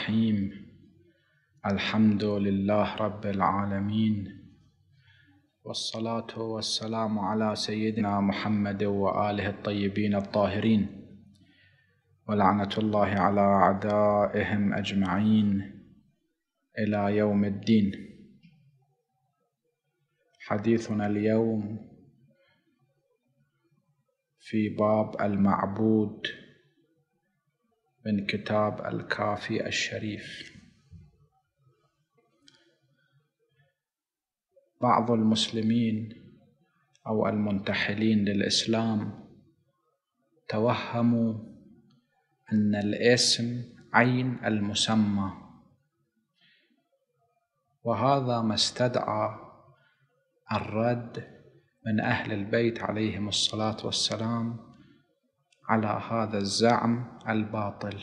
الرحيم الحمد لله رب العالمين والصلاة والسلام على سيدنا محمد وآله الطيبين الطاهرين ولعنة الله على أعدائهم أجمعين إلى يوم الدين حديثنا اليوم في باب المعبود من كتاب الكافي الشريف بعض المسلمين او المنتحلين للاسلام توهموا ان الاسم عين المسمى وهذا ما استدعى الرد من اهل البيت عليهم الصلاه والسلام على هذا الزعم الباطل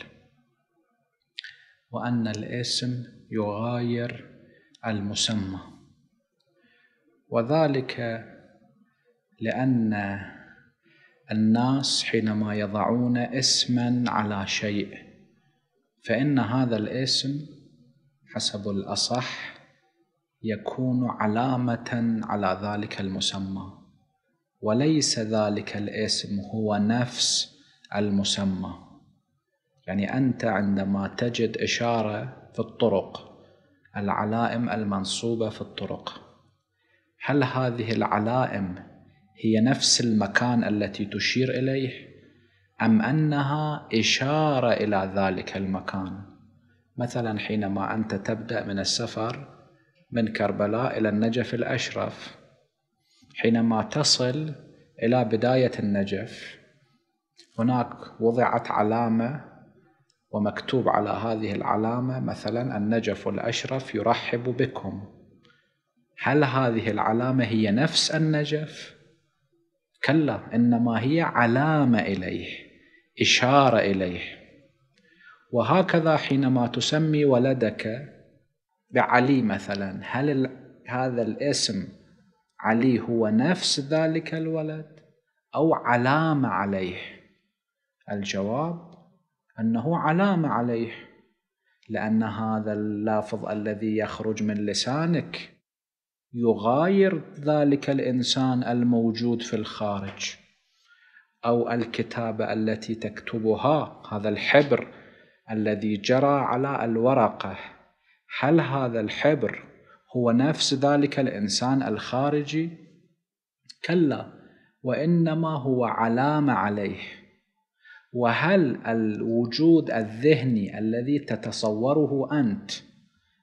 وأن الاسم يغاير المسمى وذلك لأن الناس حينما يضعون اسما على شيء فإن هذا الاسم حسب الأصح يكون علامة على ذلك المسمى وليس ذلك الاسم هو نفس المسمى يعني انت عندما تجد اشاره في الطرق العلائم المنصوبه في الطرق هل هذه العلائم هي نفس المكان التي تشير اليه ام انها اشاره الى ذلك المكان مثلا حينما انت تبدا من السفر من كربلاء الى النجف الاشرف حينما تصل الى بدايه النجف هناك وضعت علامة ومكتوب على هذه العلامة مثلا النجف الأشرف يرحب بكم هل هذه العلامة هي نفس النجف؟ كلا إنما هي علامة إليه إشارة إليه وهكذا حينما تسمي ولدك بعلي مثلا هل هذا الاسم علي هو نفس ذلك الولد أو علامة عليه الجواب أنه علامة عليه لأن هذا اللافظ الذي يخرج من لسانك يغاير ذلك الإنسان الموجود في الخارج أو الكتابة التي تكتبها هذا الحبر الذي جرى على الورقة هل هذا الحبر هو نفس ذلك الإنسان الخارجي؟ كلا وإنما هو علامة عليه وهل الوجود الذهني الذي تتصوره أنت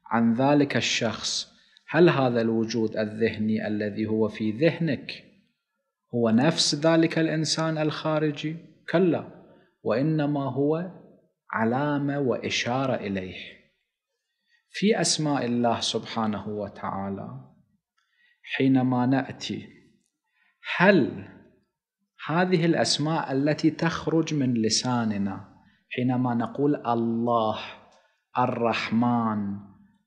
عن ذلك الشخص هل هذا الوجود الذهني الذي هو في ذهنك هو نفس ذلك الإنسان الخارجي؟ كلا وإنما هو علامة وإشارة إليه في أسماء الله سبحانه وتعالى حينما نأتي هل هذه الأسماء التي تخرج من لساننا حينما نقول الله الرحمن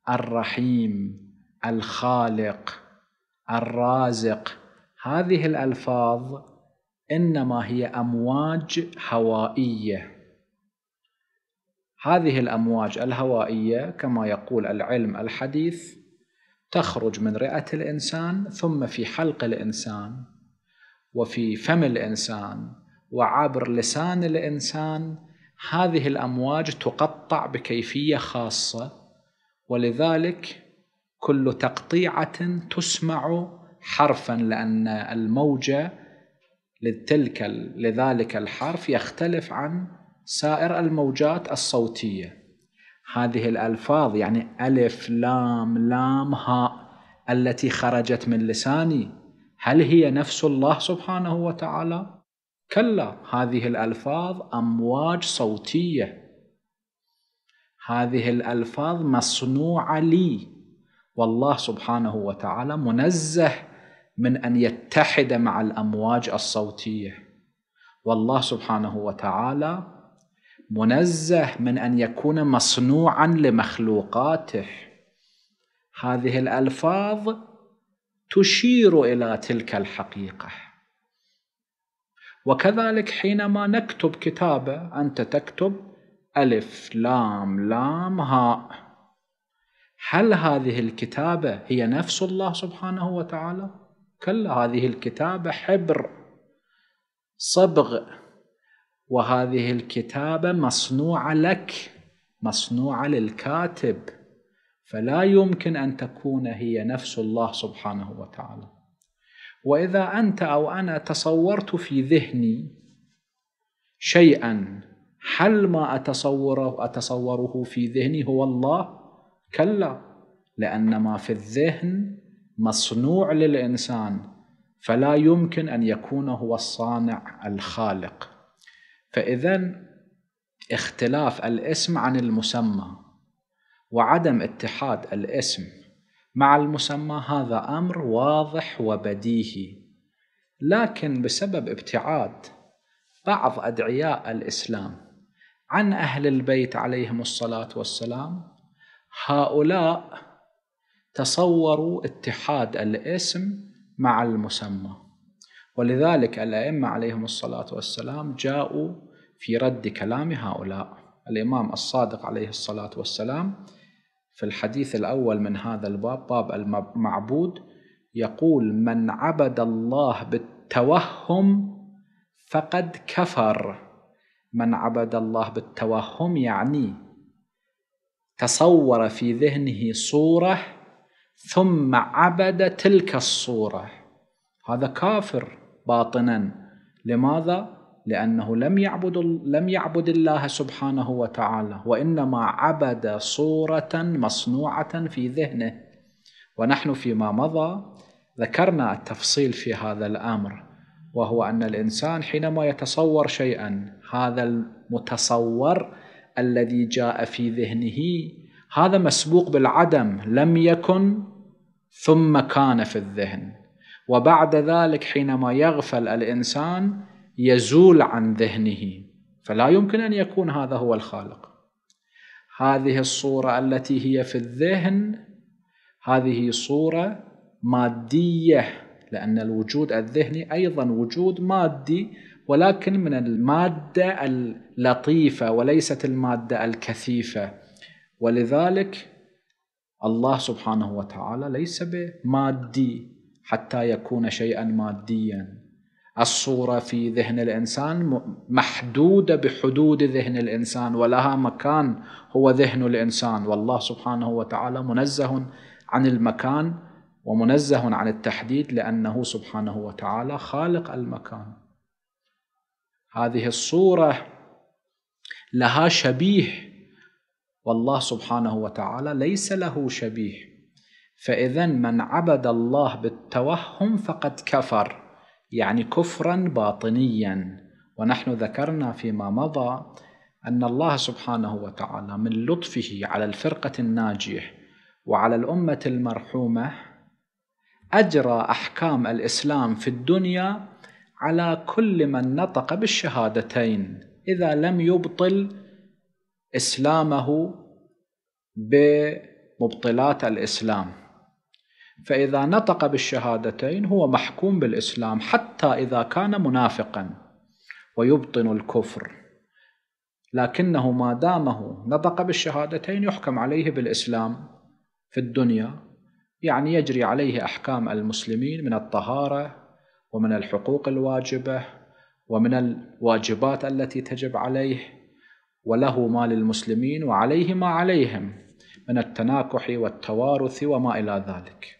الرحيم الخالق الرازق هذه الألفاظ إنما هي أمواج هوائية هذه الأمواج الهوائية كما يقول العلم الحديث تخرج من رئة الإنسان ثم في حلق الإنسان وفي فم الانسان وعبر لسان الانسان هذه الامواج تقطع بكيفيه خاصه ولذلك كل تقطيعه تسمع حرفا لان الموجه لتلك لذلك الحرف يختلف عن سائر الموجات الصوتيه هذه الالفاظ يعني الف لام لام هاء التي خرجت من لساني هل هي نفس الله سبحانه وتعالى؟ كلا هذه الألفاظ أمواج صوتية هذه الألفاظ مصنوعة لي والله سبحانه وتعالى منزه من أن يتحد مع الأمواج الصوتية والله سبحانه وتعالى منزه من أن يكون مصنوعا لمخلوقاته هذه الألفاظ تشير الى تلك الحقيقه وكذلك حينما نكتب كتابه انت تكتب الف لام لام هاء هل هذه الكتابه هي نفس الله سبحانه وتعالى كلا هذه الكتابه حبر صبغ وهذه الكتابه مصنوعه لك مصنوعه للكاتب فلا يمكن أن تكون هي نفس الله سبحانه وتعالى وإذا أنت أو أنا تصورت في ذهني شيئا هل ما أتصوره أتصوره في ذهني هو الله؟ كلا لأن ما في الذهن مصنوع للإنسان فلا يمكن أن يكون هو الصانع الخالق فإذا اختلاف الاسم عن المسمى وعدم اتحاد الاسم مع المسمى هذا امر واضح وبديهي لكن بسبب ابتعاد بعض ادعياء الاسلام عن اهل البيت عليهم الصلاه والسلام هؤلاء تصوروا اتحاد الاسم مع المسمى ولذلك الائمه عليهم الصلاه والسلام جاءوا في رد كلام هؤلاء الامام الصادق عليه الصلاه والسلام في الحديث الأول من هذا الباب باب المعبود يقول من عبد الله بالتوهم فقد كفر من عبد الله بالتوهم يعني تصور في ذهنه صورة ثم عبد تلك الصورة هذا كافر باطنا لماذا؟ لأنه لم يعبد لم يعبد الله سبحانه وتعالى وإنما عبد صورة مصنوعة في ذهنه ونحن فيما مضى ذكرنا التفصيل في هذا الأمر وهو أن الإنسان حينما يتصور شيئا هذا المتصور الذي جاء في ذهنه هذا مسبوق بالعدم لم يكن ثم كان في الذهن وبعد ذلك حينما يغفل الإنسان يزول عن ذهنه فلا يمكن أن يكون هذا هو الخالق هذه الصورة التي هي في الذهن هذه صورة مادية لأن الوجود الذهني أيضا وجود مادي ولكن من المادة اللطيفة وليست المادة الكثيفة ولذلك الله سبحانه وتعالى ليس بمادي حتى يكون شيئا ماديا الصورة في ذهن الإنسان محدودة بحدود ذهن الإنسان ولها مكان هو ذهن الإنسان والله سبحانه وتعالى منزه عن المكان ومنزه عن التحديد لأنه سبحانه وتعالى خالق المكان هذه الصورة لها شبيه والله سبحانه وتعالى ليس له شبيه فإذا من عبد الله بالتوهم فقد كفر يعني كفرا باطنيا ونحن ذكرنا فيما مضى أن الله سبحانه وتعالى من لطفه على الفرقة الناجية وعلى الأمة المرحومة أجرى أحكام الإسلام في الدنيا على كل من نطق بالشهادتين إذا لم يبطل إسلامه بمبطلات الإسلام فإذا نطق بالشهادتين هو محكوم بالإسلام حتى إذا كان منافقا ويبطن الكفر لكنه ما دامه نطق بالشهادتين يحكم عليه بالإسلام في الدنيا يعني يجري عليه أحكام المسلمين من الطهارة ومن الحقوق الواجبة ومن الواجبات التي تجب عليه وله ما للمسلمين وعليه ما عليهم من التناكح والتوارث وما إلى ذلك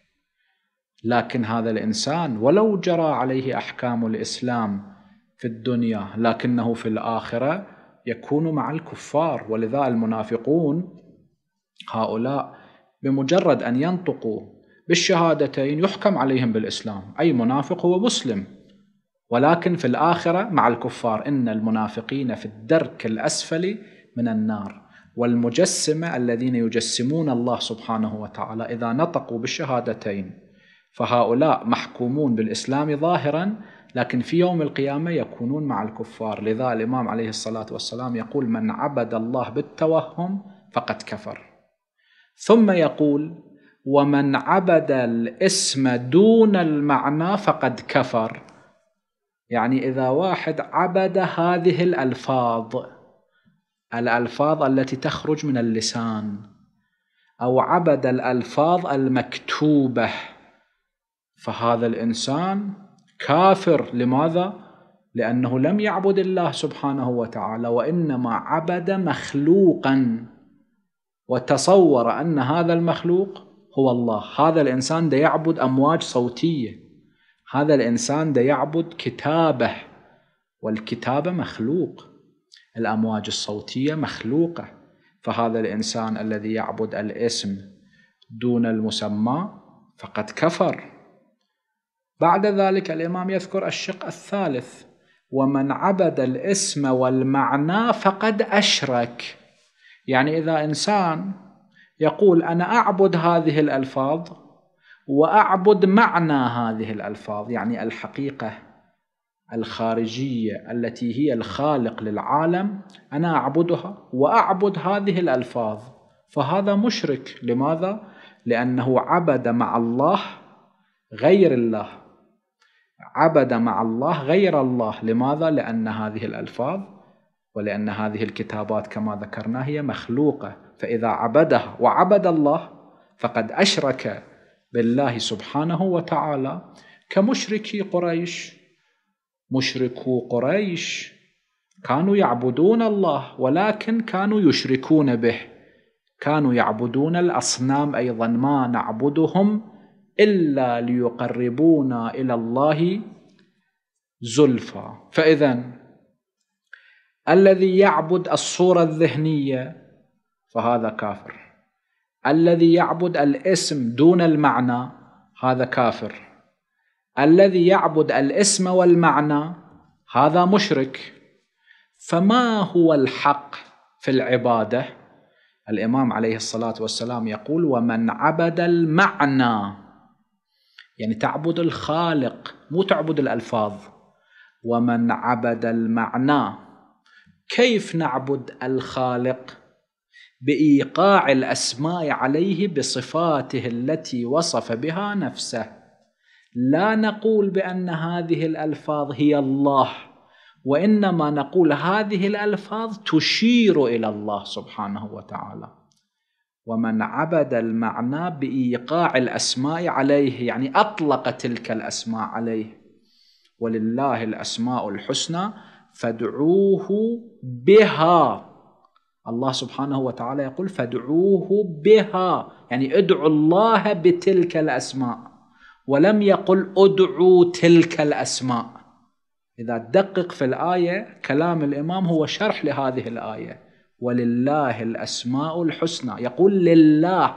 لكن هذا الانسان ولو جرى عليه احكام الاسلام في الدنيا لكنه في الاخره يكون مع الكفار ولذا المنافقون هؤلاء بمجرد ان ينطقوا بالشهادتين يحكم عليهم بالاسلام اي منافق هو مسلم ولكن في الاخره مع الكفار ان المنافقين في الدرك الاسفل من النار والمجسمه الذين يجسمون الله سبحانه وتعالى اذا نطقوا بالشهادتين فهؤلاء محكومون بالإسلام ظاهرا لكن في يوم القيامة يكونون مع الكفار لذا الإمام عليه الصلاة والسلام يقول من عبد الله بالتوهم فقد كفر ثم يقول ومن عبد الاسم دون المعنى فقد كفر يعني إذا واحد عبد هذه الألفاظ الألفاظ التي تخرج من اللسان أو عبد الألفاظ المكتوبة فهذا الانسان كافر لماذا؟ لانه لم يعبد الله سبحانه وتعالى وانما عبد مخلوقا وتصور ان هذا المخلوق هو الله هذا الانسان ده يعبد امواج صوتيه هذا الانسان ده يعبد كتابه والكتابه مخلوق الامواج الصوتيه مخلوقه فهذا الانسان الذي يعبد الاسم دون المسمى فقد كفر بعد ذلك الإمام يذكر الشق الثالث ومن عبد الاسم والمعنى فقد أشرك يعني إذا إنسان يقول أنا أعبد هذه الألفاظ وأعبد معنى هذه الألفاظ يعني الحقيقة الخارجية التي هي الخالق للعالم أنا أعبدها وأعبد هذه الألفاظ فهذا مشرك لماذا؟ لأنه عبد مع الله غير الله عبد مع الله غير الله لماذا؟ لأن هذه الألفاظ ولأن هذه الكتابات كما ذكرنا هي مخلوقة فإذا عبدها وعبد الله فقد أشرك بالله سبحانه وتعالى كمشركي قريش مشركو قريش كانوا يعبدون الله ولكن كانوا يشركون به كانوا يعبدون الأصنام أيضا ما نعبدهم إلا ليقربونا إلى الله زلفى فإذا الذي يعبد الصورة الذهنية فهذا كافر الذي يعبد الاسم دون المعنى هذا كافر الذي يعبد الاسم والمعنى هذا مشرك فما هو الحق في العباده الامام عليه الصلاه والسلام يقول ومن عبد المعنى يعني تعبد الخالق مو تعبد الألفاظ ومن عبد المعنى كيف نعبد الخالق بإيقاع الأسماء عليه بصفاته التي وصف بها نفسه لا نقول بأن هذه الألفاظ هي الله وإنما نقول هذه الألفاظ تشير إلى الله سبحانه وتعالى ومن عبد المعنى بايقاع الاسماء عليه يعني اطلق تلك الاسماء عليه ولله الاسماء الحسنى فادعوه بها الله سبحانه وتعالى يقول فادعوه بها يعني ادعوا الله بتلك الاسماء ولم يقل ادعوا تلك الاسماء اذا تدقق في الايه كلام الامام هو شرح لهذه الايه ولله الأسماء الحسنى يقول لله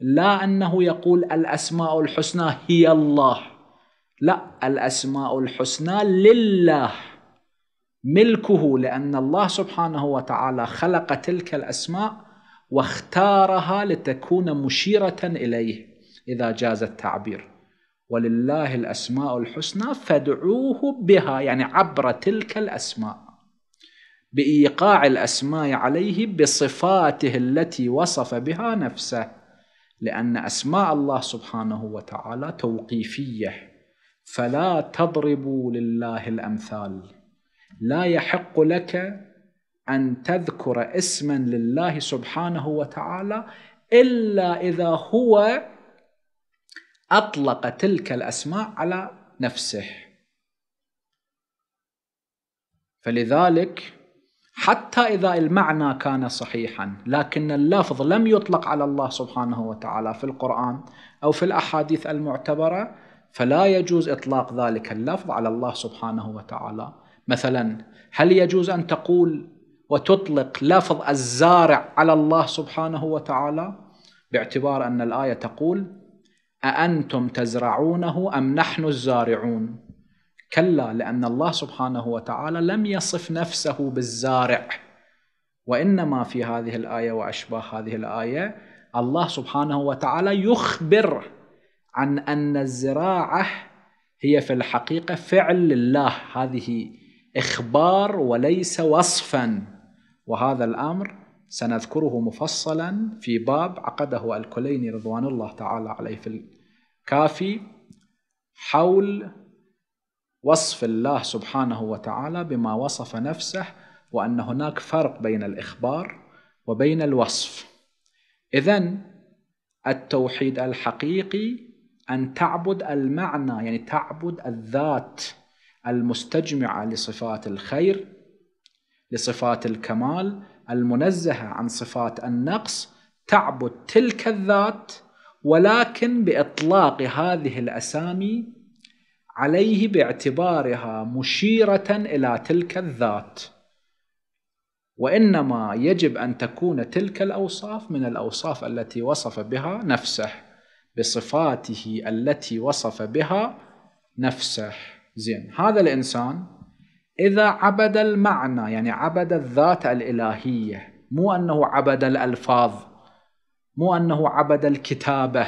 لا أنه يقول الأسماء الحسنى هي الله لا الأسماء الحسنى لله ملكه لأن الله سبحانه وتعالى خلق تلك الأسماء واختارها لتكون مشيرة إليه إذا جاز التعبير ولله الأسماء الحسنى فادعوه بها يعني عبر تلك الأسماء بايقاع الاسماء عليه بصفاته التي وصف بها نفسه لان اسماء الله سبحانه وتعالى توقيفيه فلا تضربوا لله الامثال لا يحق لك ان تذكر اسما لله سبحانه وتعالى الا اذا هو اطلق تلك الاسماء على نفسه فلذلك حتى إذا المعنى كان صحيحا لكن اللفظ لم يطلق على الله سبحانه وتعالى في القرآن أو في الأحاديث المعتبرة فلا يجوز إطلاق ذلك اللفظ على الله سبحانه وتعالى مثلا هل يجوز أن تقول وتطلق لفظ الزارع على الله سبحانه وتعالى باعتبار أن الآية تقول أأنتم تزرعونه أم نحن الزارعون كلا لأن الله سبحانه وتعالى لم يصف نفسه بالزارع وإنما في هذه الآية وأشباه هذه الآية الله سبحانه وتعالى يخبر عن أن الزراعة هي في الحقيقة فعل لله هذه إخبار وليس وصفا وهذا الأمر سنذكره مفصلا في باب عقده الكليني رضوان الله تعالى عليه في الكافي حول وصف الله سبحانه وتعالى بما وصف نفسه وأن هناك فرق بين الإخبار وبين الوصف إذا التوحيد الحقيقي أن تعبد المعنى يعني تعبد الذات المستجمعة لصفات الخير لصفات الكمال المنزهة عن صفات النقص تعبد تلك الذات ولكن بإطلاق هذه الأسامي عليه باعتبارها مشيرة إلى تلك الذات وإنما يجب أن تكون تلك الأوصاف من الأوصاف التي وصف بها نفسه بصفاته التي وصف بها نفسه زين هذا الإنسان إذا عبد المعنى يعني عبد الذات الإلهية مو أنه عبد الألفاظ مو أنه عبد الكتابة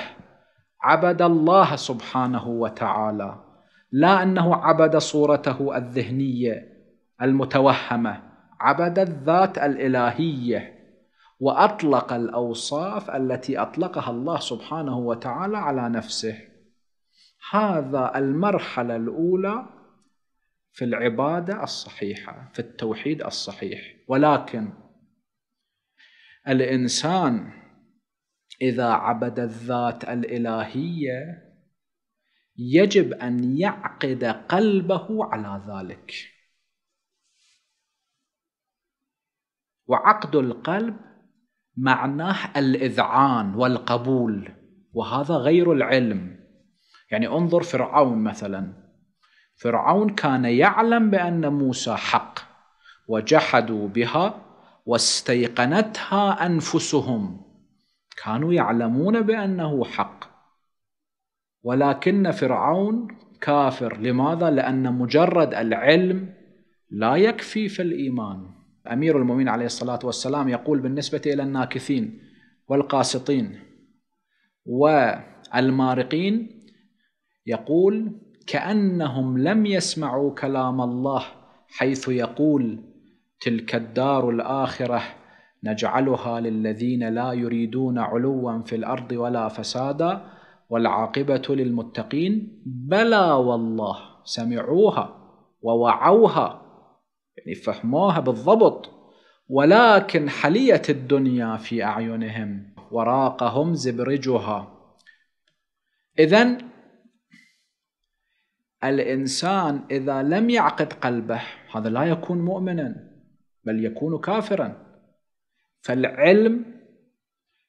عبد الله سبحانه وتعالى لا أنه عبد صورته الذهنية المتوهمة عبد الذات الإلهية وأطلق الأوصاف التي أطلقها الله سبحانه وتعالى على نفسه هذا المرحلة الأولى في العبادة الصحيحة في التوحيد الصحيح ولكن الإنسان إذا عبد الذات الإلهية يجب أن يعقد قلبه على ذلك وعقد القلب معناه الإذعان والقبول وهذا غير العلم يعني انظر فرعون مثلا فرعون كان يعلم بأن موسى حق وجحدوا بها واستيقنتها أنفسهم كانوا يعلمون بأنه حق ولكن فرعون كافر لماذا؟ لأن مجرد العلم لا يكفي في الإيمان أمير المؤمنين عليه الصلاة والسلام يقول بالنسبة إلى الناكثين والقاسطين والمارقين يقول كأنهم لم يسمعوا كلام الله حيث يقول تلك الدار الآخرة نجعلها للذين لا يريدون علوا في الأرض ولا فسادا والعاقبة للمتقين بلى والله سمعوها ووعوها يعني فهموها بالضبط ولكن حليت الدنيا في أعينهم وراقهم زبرجها إذا الإنسان إذا لم يعقد قلبه هذا لا يكون مؤمنا بل يكون كافرا فالعلم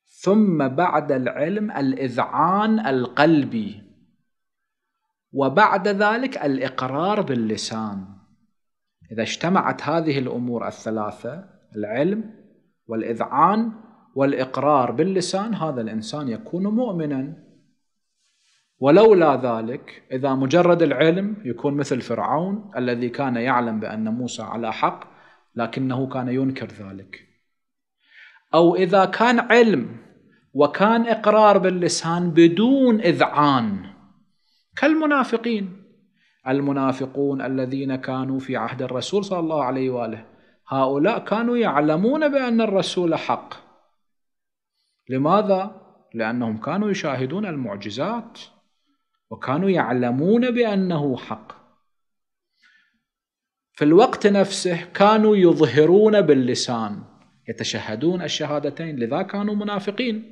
ثم بعد العلم الإذعان القلبي وبعد ذلك الإقرار باللسان إذا اجتمعت هذه الأمور الثلاثة العلم والإذعان والإقرار باللسان هذا الإنسان يكون مؤمنا ولولا ذلك إذا مجرد العلم يكون مثل فرعون الذي كان يعلم بأن موسى على حق لكنه كان ينكر ذلك أو إذا كان علم وكان إقرار باللسان بدون إذعان كالمنافقين المنافقون الذين كانوا في عهد الرسول صلى الله عليه وآله هؤلاء كانوا يعلمون بأن الرسول حق لماذا؟ لأنهم كانوا يشاهدون المعجزات وكانوا يعلمون بأنه حق في الوقت نفسه كانوا يظهرون باللسان يتشهدون الشهادتين لذا كانوا منافقين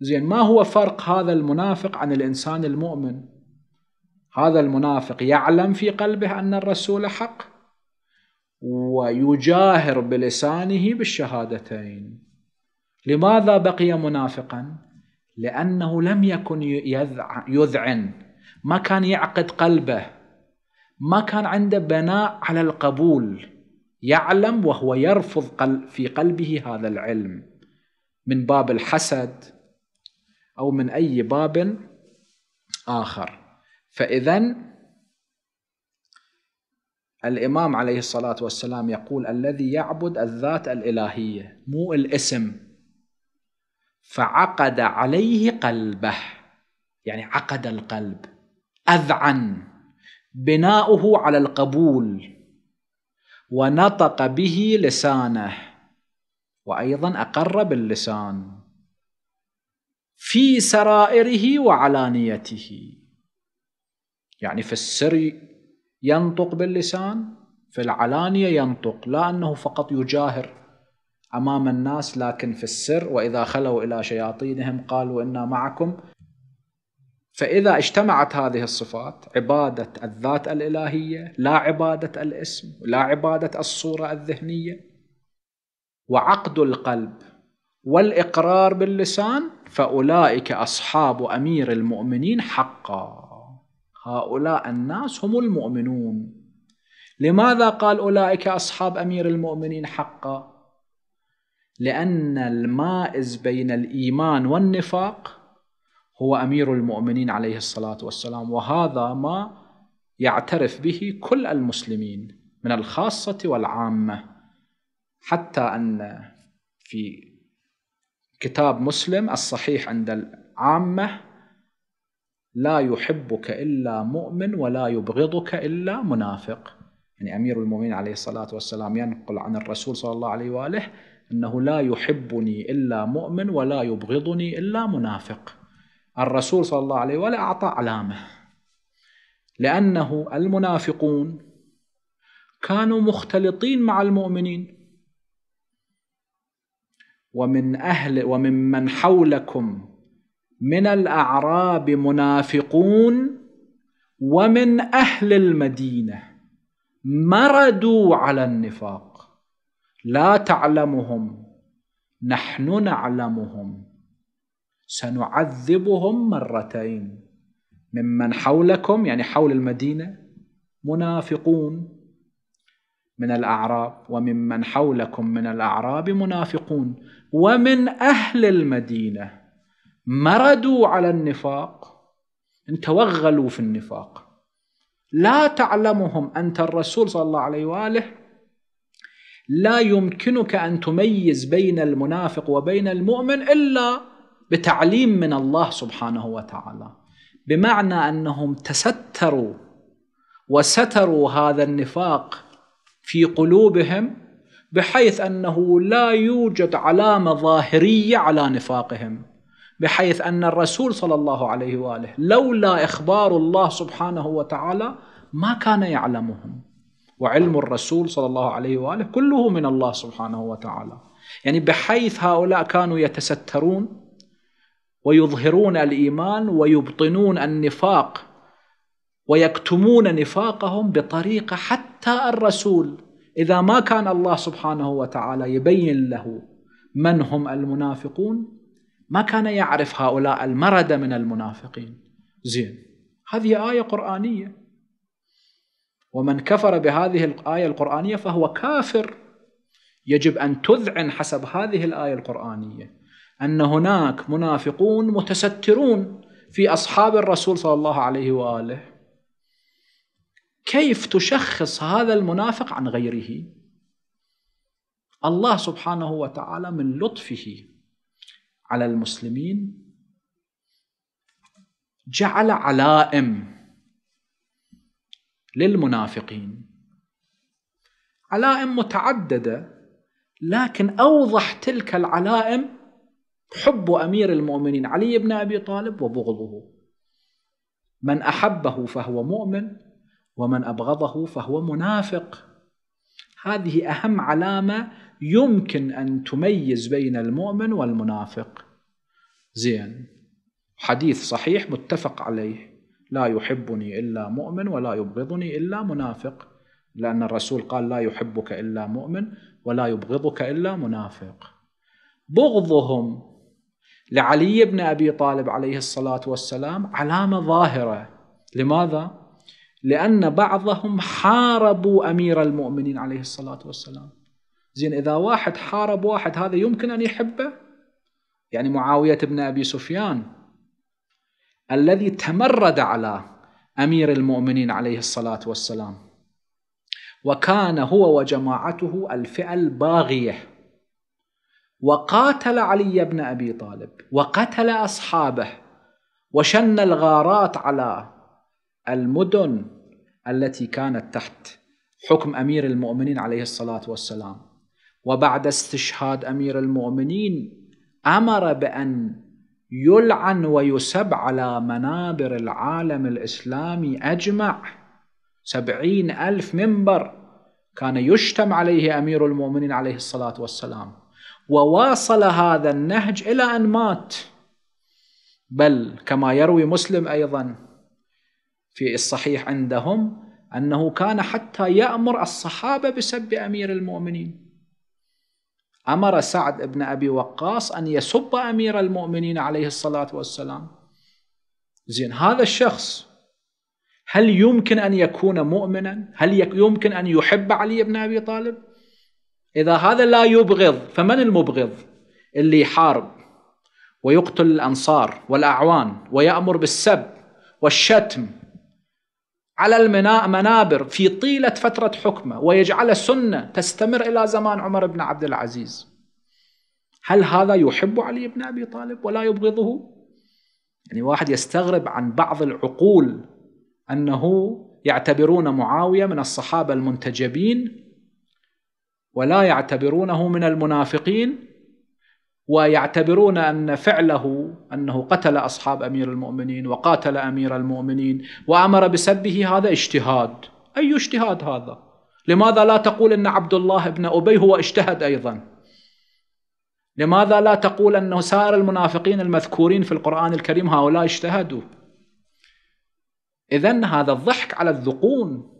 زين ما هو فرق هذا المنافق عن الإنسان المؤمن هذا المنافق يعلم في قلبه أن الرسول حق ويجاهر بلسانه بالشهادتين لماذا بقي منافقا لأنه لم يكن يذعن ما كان يعقد قلبه ما كان عنده بناء على القبول يعلم وهو يرفض في قلبه هذا العلم من باب الحسد أو من أي باب آخر فإذا الإمام عليه الصلاة والسلام يقول الذي يعبد الذات الإلهية مو الاسم فعقد عليه قلبه يعني عقد القلب أذعن بناؤه على القبول ونطق به لسانه وأيضا أقر باللسان في سرائره وعلانيته يعني في السر ينطق باللسان في العلانية ينطق لا أنه فقط يجاهر أمام الناس لكن في السر وإذا خلوا إلى شياطينهم قالوا إنا معكم فإذا اجتمعت هذه الصفات عبادة الذات الإلهية لا عبادة الاسم لا عبادة الصورة الذهنية وعقد القلب والإقرار باللسان فأولئك أصحاب أمير المؤمنين حقا هؤلاء الناس هم المؤمنون لماذا قال أولئك أصحاب أمير المؤمنين حقا لأن المائز بين الإيمان والنفاق هو امير المؤمنين عليه الصلاه والسلام وهذا ما يعترف به كل المسلمين من الخاصه والعامه حتى ان في كتاب مسلم الصحيح عند العامه لا يحبك الا مؤمن ولا يبغضك الا منافق يعني امير المؤمنين عليه الصلاه والسلام ينقل عن الرسول صلى الله عليه واله انه لا يحبني الا مؤمن ولا يبغضني الا منافق الرسول صلى الله عليه ولا أعطى علامة لأنه المنافقون كانوا مختلطين مع المؤمنين ومن أهل وممن حولكم من الأعراب منافقون ومن أهل المدينة مردوا على النفاق لا تعلمهم نحن نعلمهم سنعذبهم مرتين ممن حولكم يعني حول المدينة منافقون من الأعراب وممن حولكم من الأعراب منافقون ومن أهل المدينة مردوا على النفاق توغلوا في النفاق لا تعلمهم أنت الرسول صلى الله عليه وآله لا يمكنك أن تميز بين المنافق وبين المؤمن إلا بتعليم من الله سبحانه وتعالى بمعنى انهم تستروا وستروا هذا النفاق في قلوبهم بحيث انه لا يوجد علامه ظاهريه على نفاقهم بحيث ان الرسول صلى الله عليه واله لولا اخبار الله سبحانه وتعالى ما كان يعلمهم وعلم الرسول صلى الله عليه واله كله من الله سبحانه وتعالى يعني بحيث هؤلاء كانوا يتسترون ويظهرون الايمان ويبطنون النفاق ويكتمون نفاقهم بطريقه حتى الرسول اذا ما كان الله سبحانه وتعالى يبين له من هم المنافقون ما كان يعرف هؤلاء المرده من المنافقين زين هذه ايه قرانيه ومن كفر بهذه الايه القرانيه فهو كافر يجب ان تذعن حسب هذه الايه القرانيه أن هناك منافقون متسترون في أصحاب الرسول صلى الله عليه وآله كيف تشخص هذا المنافق عن غيره الله سبحانه وتعالى من لطفه على المسلمين جعل علائم للمنافقين علائم متعدده لكن اوضح تلك العلائم حب أمير المؤمنين علي بن أبي طالب وبغضه من أحبه فهو مؤمن ومن أبغضه فهو منافق هذه أهم علامة يمكن أن تميز بين المؤمن والمنافق زين حديث صحيح متفق عليه لا يحبني إلا مؤمن ولا يبغضني إلا منافق لأن الرسول قال لا يحبك إلا مؤمن ولا يبغضك إلا منافق بغضهم لعلي بن ابي طالب عليه الصلاه والسلام علامه ظاهره لماذا؟ لان بعضهم حاربوا امير المؤمنين عليه الصلاه والسلام. زين اذا واحد حارب واحد هذا يمكن ان يحبه؟ يعني معاويه بن ابي سفيان الذي تمرد على امير المؤمنين عليه الصلاه والسلام. وكان هو وجماعته الفئه الباغيه وقاتل علي بن أبي طالب وقتل أصحابه وشن الغارات على المدن التي كانت تحت حكم أمير المؤمنين عليه الصلاة والسلام وبعد استشهاد أمير المؤمنين أمر بأن يلعن ويسب على منابر العالم الإسلامي أجمع سبعين ألف منبر كان يشتم عليه أمير المؤمنين عليه الصلاة والسلام وواصل هذا النهج إلى أن مات بل كما يروي مسلم أيضا في الصحيح عندهم أنه كان حتى يأمر الصحابة بسب أمير المؤمنين أمر سعد بن أبي وقاص أن يسب أمير المؤمنين عليه الصلاة والسلام زين هذا الشخص هل يمكن أن يكون مؤمنا؟ هل يمكن أن يحب علي بن أبي طالب؟ إذا هذا لا يبغض فمن المبغض؟ اللي يحارب ويقتل الأنصار والأعوان ويأمر بالسب والشتم على المنابر في طيلة فترة حكمه ويجعل سنة تستمر إلى زمان عمر بن عبد العزيز هل هذا يحب علي بن أبي طالب ولا يبغضه؟ يعني واحد يستغرب عن بعض العقول أنه يعتبرون معاوية من الصحابة المنتجبين ولا يعتبرونه من المنافقين ويعتبرون ان فعله انه قتل اصحاب امير المؤمنين وقاتل امير المؤمنين وامر بسبه هذا اجتهاد اي اجتهاد هذا لماذا لا تقول ان عبد الله بن ابي هو اجتهد ايضا لماذا لا تقول ان سائر المنافقين المذكورين في القران الكريم هؤلاء اجتهدوا اذا هذا الضحك على الذقون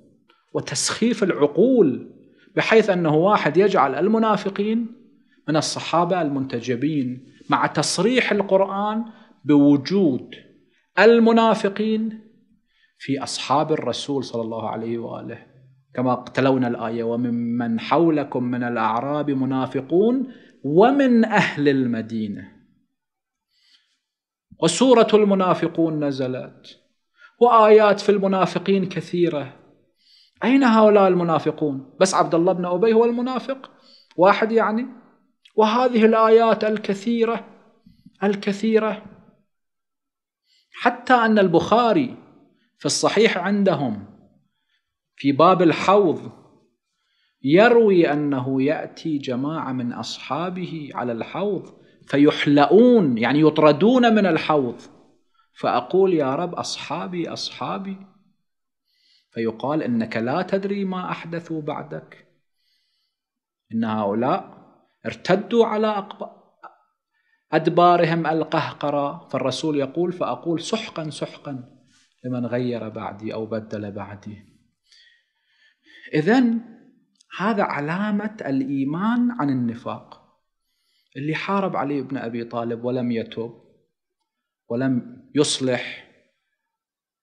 وتسخيف العقول بحيث انه واحد يجعل المنافقين من الصحابه المنتجبين مع تصريح القران بوجود المنافقين في اصحاب الرسول صلى الله عليه واله كما اقتلونا الايه وممن حولكم من الاعراب منافقون ومن اهل المدينه وسوره المنافقون نزلت وايات في المنافقين كثيره أين هؤلاء المنافقون بس عبد الله بن أبي هو المنافق واحد يعني وهذه الآيات الكثيرة الكثيرة حتى أن البخاري في الصحيح عندهم في باب الحوض يروي أنه يأتي جماعة من أصحابه على الحوض فيحلؤون يعني يطردون من الحوض فأقول يا رب أصحابي أصحابي فيقال انك لا تدري ما احدثوا بعدك ان هؤلاء ارتدوا على ادبارهم القهقرة فالرسول يقول فاقول سحقا سحقا لمن غير بعدي او بدل بعدي اذا هذا علامه الايمان عن النفاق اللي حارب علي بن ابي طالب ولم يتوب ولم يصلح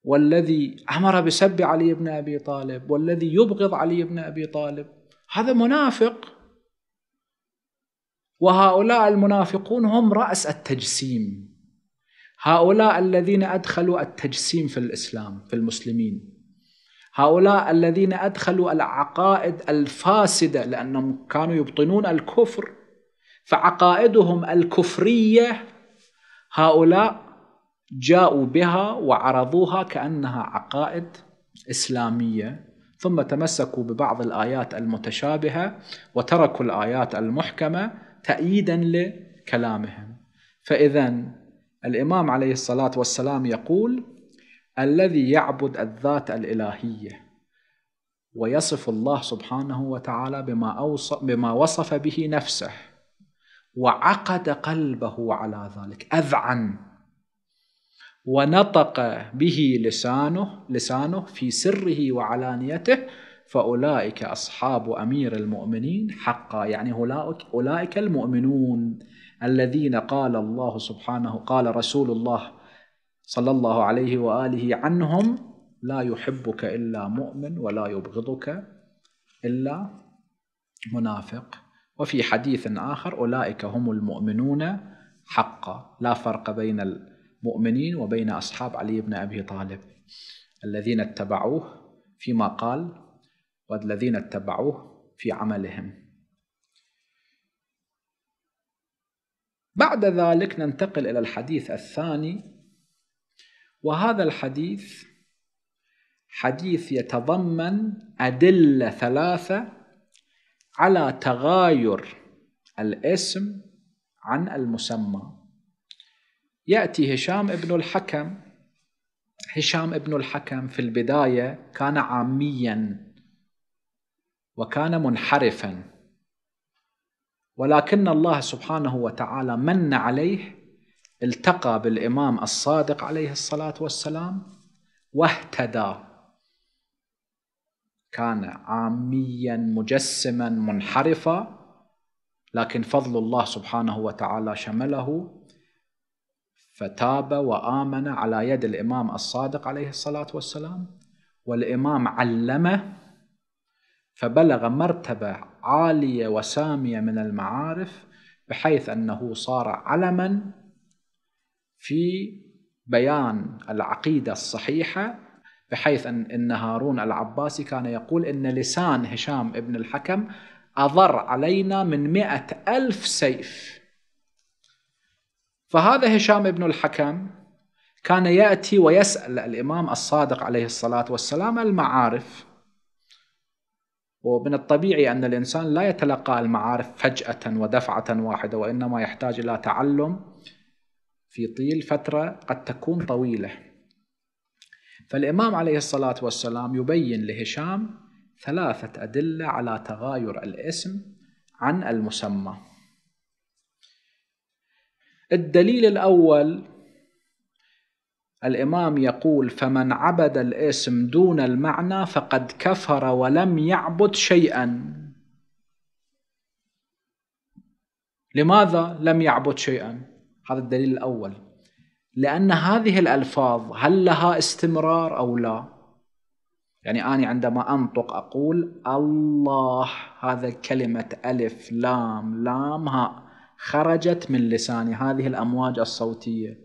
والذي امر بسب علي بن ابي طالب والذي يبغض علي بن ابي طالب هذا منافق وهؤلاء المنافقون هم راس التجسيم هؤلاء الذين ادخلوا التجسيم في الاسلام في المسلمين هؤلاء الذين ادخلوا العقائد الفاسده لانهم كانوا يبطنون الكفر فعقائدهم الكفريه هؤلاء جاءوا بها وعرضوها كأنها عقائد إسلامية ثم تمسكوا ببعض الآيات المتشابهة وتركوا الآيات المحكمة تأييدا لكلامهم فإذا الإمام عليه الصلاة والسلام يقول الذي يعبد الذات الإلهية ويصف الله سبحانه وتعالى بما, أوصف بما وصف به نفسه وعقد قلبه على ذلك أذعن ونطق به لسانه لسانه في سره وعلانيته فأولئك أصحاب أمير المؤمنين حقا يعني أولئك, أولئك المؤمنون الذين قال الله سبحانه قال رسول الله صلى الله عليه وآله عنهم لا يحبك إلا مؤمن ولا يبغضك إلا منافق وفي حديث آخر أولئك هم المؤمنون حقا لا فرق بين مؤمنين وبين أصحاب علي بن أبي طالب الذين اتبعوه فيما قال والذين اتبعوه في عملهم بعد ذلك ننتقل إلى الحديث الثاني وهذا الحديث حديث يتضمن أدلة ثلاثة على تغاير الاسم عن المسمى يأتي هشام ابن الحكم هشام ابن الحكم في البداية كان عاميا وكان منحرفا ولكن الله سبحانه وتعالى من عليه التقى بالإمام الصادق عليه الصلاة والسلام واهتدى كان عاميا مجسما منحرفا لكن فضل الله سبحانه وتعالى شمله فتاب وآمن على يد الإمام الصادق عليه الصلاة والسلام والإمام علمه فبلغ مرتبة عالية وسامية من المعارف بحيث أنه صار علما في بيان العقيدة الصحيحة بحيث أن, هارون العباسي كان يقول إن لسان هشام ابن الحكم أضر علينا من مئة ألف سيف فهذا هشام بن الحكم كان يأتي ويسأل الإمام الصادق عليه الصلاة والسلام المعارف ومن الطبيعي أن الإنسان لا يتلقى المعارف فجأة ودفعة واحدة وإنما يحتاج إلى تعلم في طيل فترة قد تكون طويلة فالإمام عليه الصلاة والسلام يبين لهشام ثلاثة أدلة على تغاير الاسم عن المسمى الدليل الأول الإمام يقول فمن عبد الاسم دون المعنى فقد كفر ولم يعبد شيئا لماذا لم يعبد شيئا هذا الدليل الأول لأن هذه الألفاظ هل لها استمرار أو لا يعني أنا عندما أنطق أقول الله هذا كلمة ألف لام لام هاء خرجت من لساني هذه الامواج الصوتيه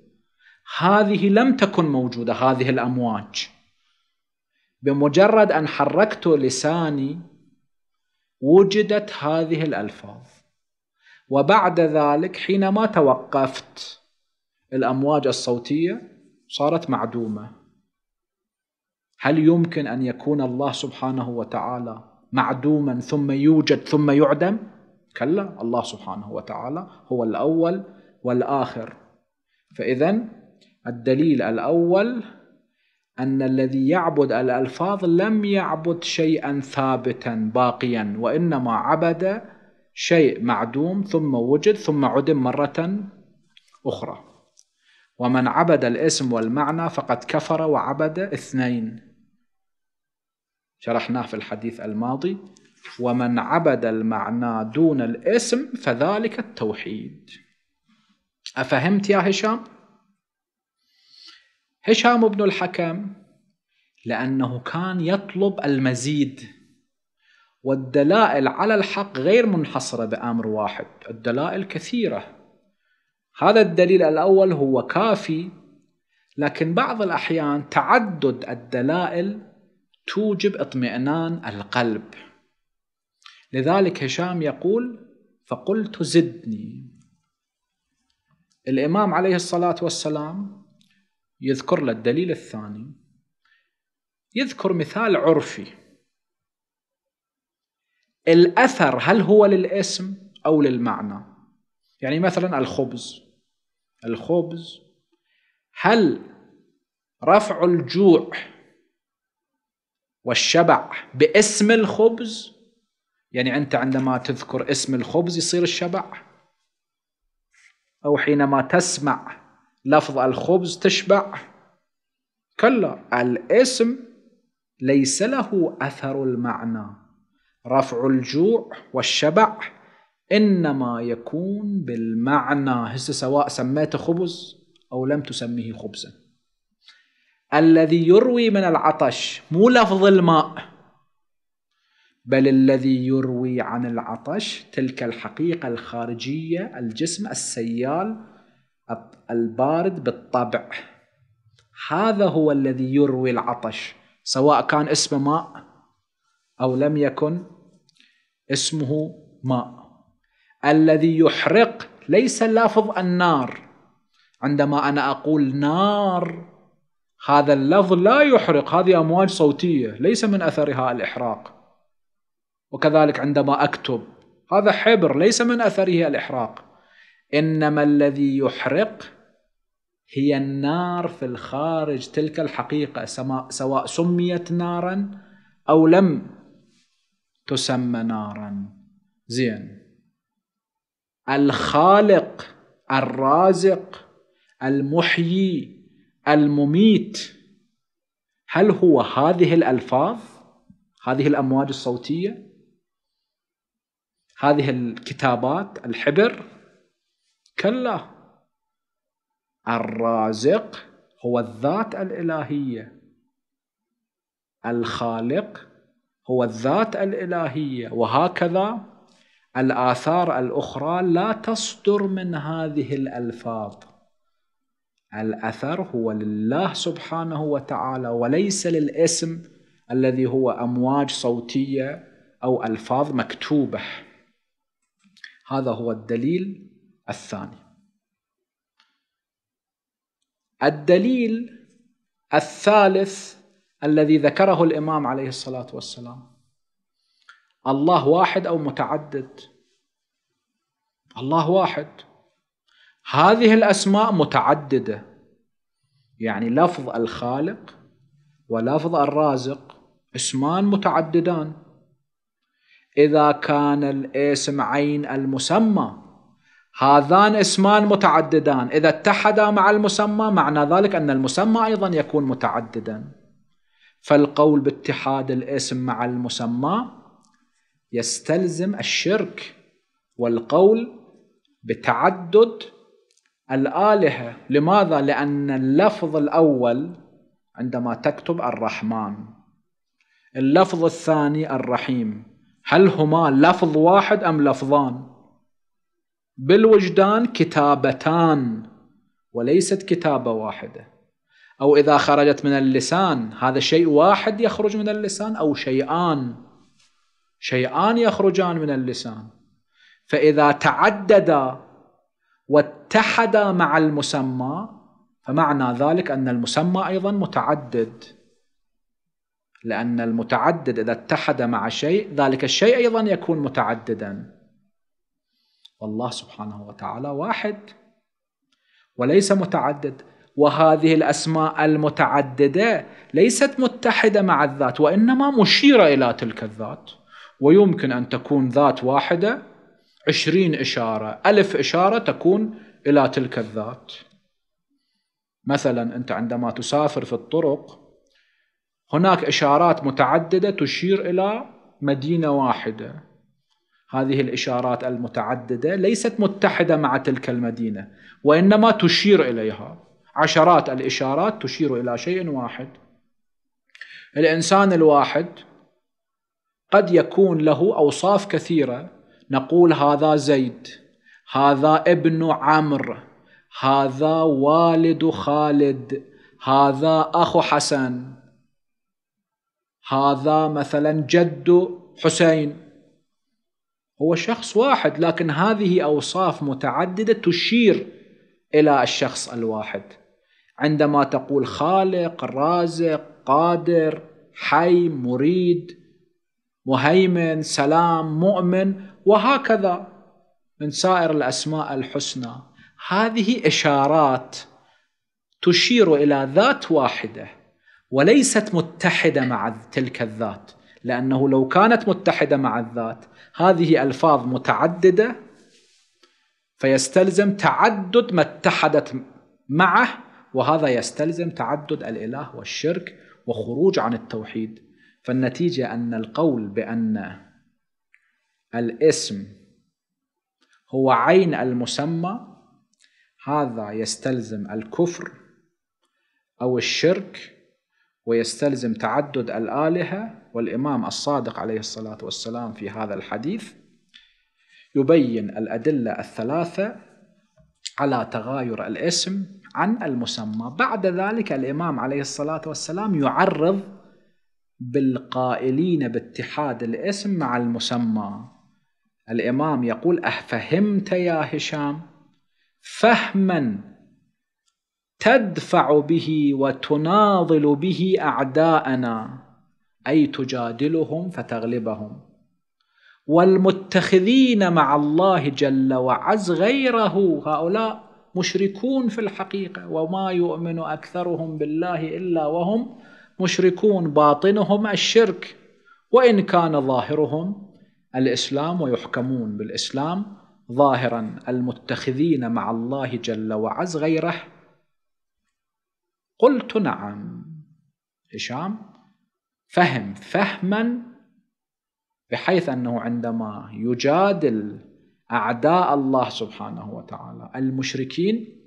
هذه لم تكن موجوده هذه الامواج بمجرد ان حركت لساني وجدت هذه الالفاظ وبعد ذلك حينما توقفت الامواج الصوتيه صارت معدومه هل يمكن ان يكون الله سبحانه وتعالى معدوما ثم يوجد ثم يعدم كلا الله سبحانه وتعالى هو الأول والآخر فإذا الدليل الأول أن الذي يعبد الألفاظ لم يعبد شيئا ثابتا باقيا وإنما عبد شيء معدوم ثم وجد ثم عدم مرة أخرى ومن عبد الاسم والمعنى فقد كفر وعبد اثنين شرحناه في الحديث الماضي ومن عبد المعنى دون الاسم فذلك التوحيد أفهمت يا هشام؟ هشام بن الحكم لأنه كان يطلب المزيد والدلائل على الحق غير منحصرة بأمر واحد الدلائل كثيرة هذا الدليل الأول هو كافي لكن بعض الأحيان تعدد الدلائل توجب اطمئنان القلب لذلك هشام يقول فقلت زدني الإمام عليه الصلاة والسلام يذكر له الدليل الثاني يذكر مثال عرفي الأثر هل هو للاسم أو للمعنى يعني مثلا الخبز الخبز هل رفع الجوع والشبع باسم الخبز يعني أنت عندما تذكر اسم الخبز يصير الشبع أو حينما تسمع لفظ الخبز تشبع كلا الاسم ليس له أثر المعنى رفع الجوع والشبع إنما يكون بالمعنى هسه سواء سميته خبز أو لم تسميه خبزا الذي يروي من العطش مو لفظ الماء بل الذي يروي عن العطش تلك الحقيقة الخارجية الجسم السيال البارد بالطبع هذا هو الذي يروي العطش سواء كان اسمه ماء أو لم يكن اسمه ماء الذي يحرق ليس لفظ النار عندما أنا أقول نار هذا اللفظ لا يحرق هذه أمواج صوتية ليس من أثرها الإحراق وكذلك عندما أكتب هذا حبر ليس من أثره الإحراق إنما الذي يحرق هي النار في الخارج تلك الحقيقة سواء سميت نارا أو لم تسمى نارا زين الخالق الرازق المحيي المميت هل هو هذه الألفاظ هذه الأمواج الصوتية هذه الكتابات الحبر كلا الرازق هو الذات الإلهية الخالق هو الذات الإلهية وهكذا الآثار الأخرى لا تصدر من هذه الألفاظ الأثر هو لله سبحانه وتعالى وليس للاسم الذي هو أمواج صوتية أو ألفاظ مكتوبة هذا هو الدليل الثاني الدليل الثالث الذي ذكره الامام عليه الصلاه والسلام الله واحد او متعدد الله واحد هذه الاسماء متعدده يعني لفظ الخالق ولفظ الرازق اسمان متعددان إذا كان الاسم عين المسمى هذان اسمان متعددان إذا اتحدا مع المسمى معنى ذلك أن المسمى أيضا يكون متعددا فالقول باتحاد الاسم مع المسمى يستلزم الشرك والقول بتعدد الآلهة لماذا؟ لأن اللفظ الأول عندما تكتب الرحمن اللفظ الثاني الرحيم هل هما لفظ واحد أم لفظان بالوجدان كتابتان وليست كتابة واحدة أو إذا خرجت من اللسان هذا شيء واحد يخرج من اللسان أو شيئان شيئان يخرجان من اللسان فإذا تعددا واتحدا مع المسمى فمعنى ذلك أن المسمى أيضا متعدد لأن المتعدد إذا اتحد مع شيء ذلك الشيء أيضا يكون متعددا والله سبحانه وتعالى واحد وليس متعدد وهذه الأسماء المتعددة ليست متحدة مع الذات وإنما مشيرة إلى تلك الذات ويمكن أن تكون ذات واحدة عشرين إشارة ألف إشارة تكون إلى تلك الذات مثلا أنت عندما تسافر في الطرق هناك إشارات متعددة تشير إلى مدينة واحدة هذه الإشارات المتعددة ليست متحدة مع تلك المدينة وإنما تشير إليها عشرات الإشارات تشير إلى شيء واحد الإنسان الواحد قد يكون له أوصاف كثيرة نقول هذا زيد هذا ابن عمرو هذا والد خالد هذا أخو حسن هذا مثلا جد حسين هو شخص واحد لكن هذه أوصاف متعددة تشير إلى الشخص الواحد عندما تقول خالق رازق قادر حي مريد مهيمن سلام مؤمن وهكذا من سائر الأسماء الحسنى هذه إشارات تشير إلى ذات واحدة وليست متحدة مع تلك الذات لأنه لو كانت متحدة مع الذات هذه ألفاظ متعددة فيستلزم تعدد ما اتحدت معه وهذا يستلزم تعدد الإله والشرك وخروج عن التوحيد فالنتيجة أن القول بأن الاسم هو عين المسمى هذا يستلزم الكفر أو الشرك ويستلزم تعدد الآلهة والإمام الصادق عليه الصلاة والسلام في هذا الحديث يبين الأدلة الثلاثة على تغاير الاسم عن المسمى بعد ذلك الإمام عليه الصلاة والسلام يعرض بالقائلين باتحاد الاسم مع المسمى الإمام يقول أفهمت يا هشام فهما تدفع به وتناضل به أعداءنا أي تجادلهم فتغلبهم والمتخذين مع الله جل وعز غيره هؤلاء مشركون في الحقيقة وما يؤمن أكثرهم بالله إلا وهم مشركون باطنهم الشرك وإن كان ظاهرهم الإسلام ويحكمون بالإسلام ظاهرا المتخذين مع الله جل وعز غيره قلت نعم هشام فهم فهما بحيث انه عندما يجادل اعداء الله سبحانه وتعالى المشركين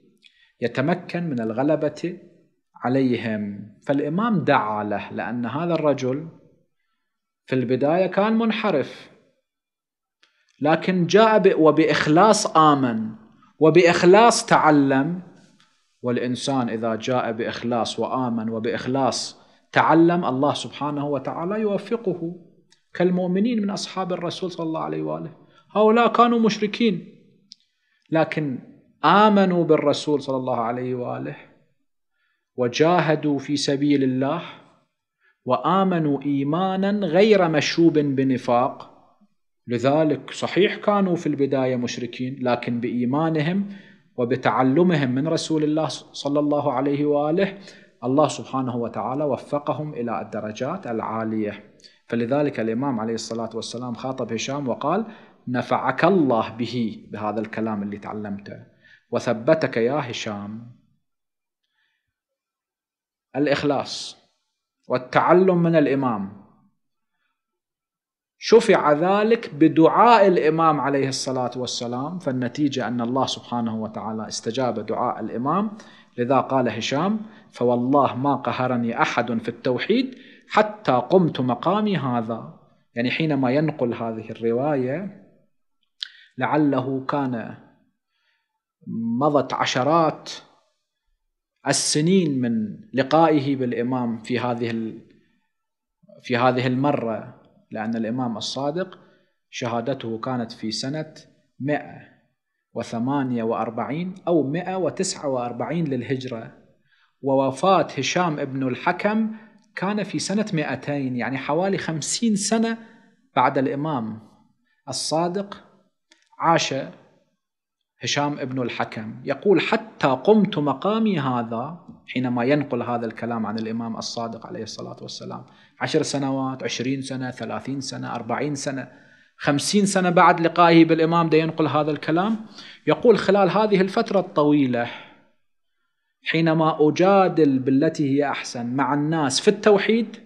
يتمكن من الغلبه عليهم فالامام دعا له لان هذا الرجل في البدايه كان منحرف لكن جاء وباخلاص امن وباخلاص تعلم والإنسان إذا جاء بإخلاص وآمن وبإخلاص تعلم الله سبحانه وتعالى يوفقه كالمؤمنين من أصحاب الرسول صلى الله عليه وآله هؤلاء كانوا مشركين لكن آمنوا بالرسول صلى الله عليه وآله وجاهدوا في سبيل الله وآمنوا إيمانا غير مشوب بنفاق لذلك صحيح كانوا في البداية مشركين لكن بإيمانهم وبتعلمهم من رسول الله صلى الله عليه واله الله سبحانه وتعالى وفقهم الى الدرجات العاليه فلذلك الامام عليه الصلاه والسلام خاطب هشام وقال نفعك الله به بهذا الكلام اللي تعلمته وثبتك يا هشام الاخلاص والتعلم من الامام شفع ذلك بدعاء الامام عليه الصلاه والسلام فالنتيجه ان الله سبحانه وتعالى استجاب دعاء الامام لذا قال هشام فوالله ما قهرني احد في التوحيد حتى قمت مقامي هذا يعني حينما ينقل هذه الروايه لعله كان مضت عشرات السنين من لقائه بالامام في هذه في هذه المره لأن الإمام الصادق شهادته كانت في سنة 148 أو 149 للهجرة ووفاة هشام بن الحكم كان في سنة 200 يعني حوالي 50 سنة بعد الإمام الصادق عاش هشام ابن الحكم يقول حتى قمت مقامي هذا حينما ينقل هذا الكلام عن الإمام الصادق عليه الصلاة والسلام عشر سنوات عشرين سنة ثلاثين سنة أربعين سنة خمسين سنة بعد لقائه بالإمام دي ينقل هذا الكلام يقول خلال هذه الفترة الطويلة حينما أجادل بالتي هي أحسن مع الناس في التوحيد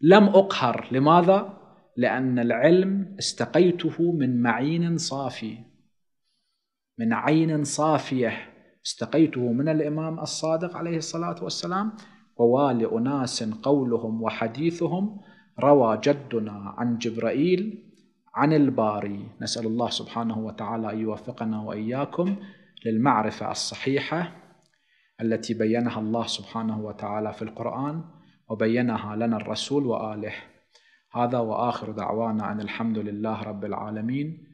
لم أقهر لماذا؟ لأن العلم استقيته من معين صافي من عين صافية استقيته من الإمام الصادق عليه الصلاة والسلام ووال أناس قولهم وحديثهم روى جدنا عن جبرائيل عن الباري نسأل الله سبحانه وتعالى أن يوفقنا وإياكم للمعرفة الصحيحة التي بينها الله سبحانه وتعالى في القرآن وبينها لنا الرسول وآله هذا وآخر دعوانا أن الحمد لله رب العالمين